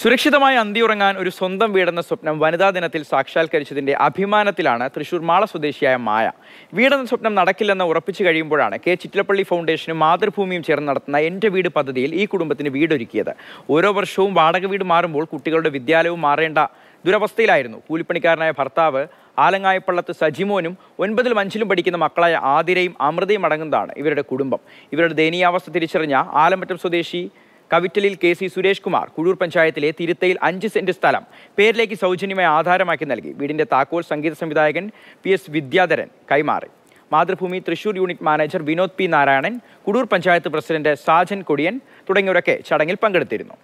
സുരക്ഷിതമായി അന്തിയുറങ്ങാൻ ഒരു സ്വന്തം വീടെന്ന സ്വപ്നം വനിതാ ദിനത്തിൽ സാക്ഷാത്കരിച്ചതിന്റെ അഭിമാനത്തിലാണ് തൃശൂർ മാള സ്വദേശിയായ മായ വീടെന്ന സ്വപ്നം നടക്കില്ലെന്ന് ഉറപ്പിച്ചു കഴിയുമ്പോഴാണ് കെ ചിറ്റിലപ്പള്ളി ഫൗണ്ടേഷനും മാതൃഭൂമിയും ചേർന്ന് നടത്തുന്ന എൻ്റെ വീട് പദ്ധതിയിൽ ഈ കുടുംബത്തിന് വീടൊരുക്കിയത് ഓരോ വർഷവും വാടക വീട് മാറുമ്പോൾ കുട്ടികളുടെ വിദ്യാലയവും മാറേണ്ട ദുരവസ്ഥയിലായിരുന്നു കൂലിപ്പണിക്കാരനായ ഭർത്താവ് ആലങ്ങായപ്പള്ളത്ത് സജിമോനും ഒൻപതിലും അഞ്ചിലും പഠിക്കുന്ന മക്കളായ ആതിരയും അമൃതയും അടങ്ങുന്നതാണ് ഇവരുടെ കുടുംബം ഇവരുടെ ദയനീയാവസ്ഥ തിരിച്ചറിഞ്ഞ ആലമറ്റം സ്വദേശി കവിറ്റലിൽ കെ സി സുരേഷ് കുമാർ കുഴൂർ പഞ്ചായത്തിലെ തിരുത്തയിൽ അഞ്ച് സെന്റ് സ്ഥലം പേരിലേക്ക് സൗജന്യമായി ആധാരമാക്കി നൽകി വീടിന്റെ താക്കോൽ സംഗീത സംവിധായകൻ പി എസ് വിദ്യാധരൻ കൈമാറി Mathrubhumi Thrissur unit manager Vinod P Narayanan Kudoor panchayat president Sajan Kodiyan തുടങ്ങിയവരൊക്കെ ചടങ്ങിൽ പങ്കെടുത്തിരുന്നു